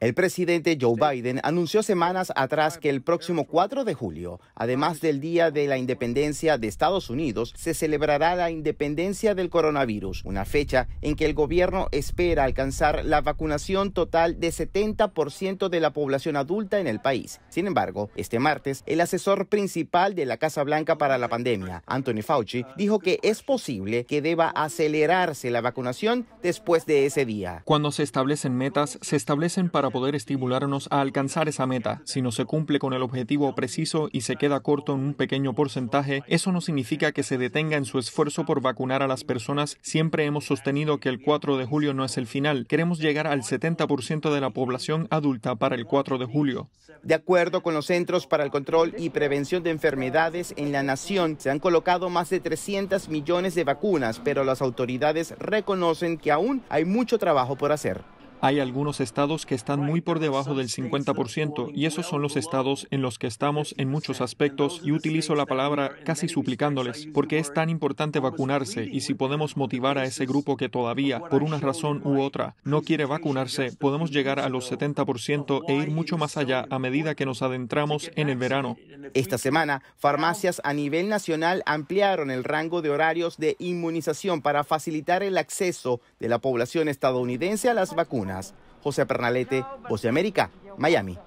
El presidente Joe Biden anunció semanas atrás que el próximo 4 de julio, además del Día de la Independencia de Estados Unidos, se celebrará la independencia del coronavirus, una fecha en que el gobierno espera alcanzar la vacunación total de 70% de la población adulta en el país. Sin embargo, este martes, el asesor principal de la Casa Blanca para la pandemia, Anthony Fauci, dijo que es posible que deba acelerarse la vacunación después de ese día. Cuando se establecen metas, se establece para poder estimularnos a alcanzar esa meta. Si no se cumple con el objetivo preciso y se queda corto en un pequeño porcentaje, eso no significa que se detenga en su esfuerzo por vacunar a las personas. Siempre hemos sostenido que el 4 de julio no es el final. Queremos llegar al 70% de la población adulta para el 4 de julio. De acuerdo con los Centros para el Control y Prevención de Enfermedades en la nación, se han colocado más de 300 millones de vacunas, pero las autoridades reconocen que aún hay mucho trabajo por hacer. Hay algunos estados que están muy por debajo del 50% y esos son los estados en los que estamos en muchos aspectos y utilizo la palabra casi suplicándoles porque es tan importante vacunarse y si podemos motivar a ese grupo que todavía, por una razón u otra, no quiere vacunarse, podemos llegar a los 70% e ir mucho más allá a medida que nos adentramos en el verano. Esta semana, farmacias a nivel nacional ampliaron el rango de horarios de inmunización para facilitar el acceso de la población estadounidense a las vacunas. José Pernalete, Voce América, Miami.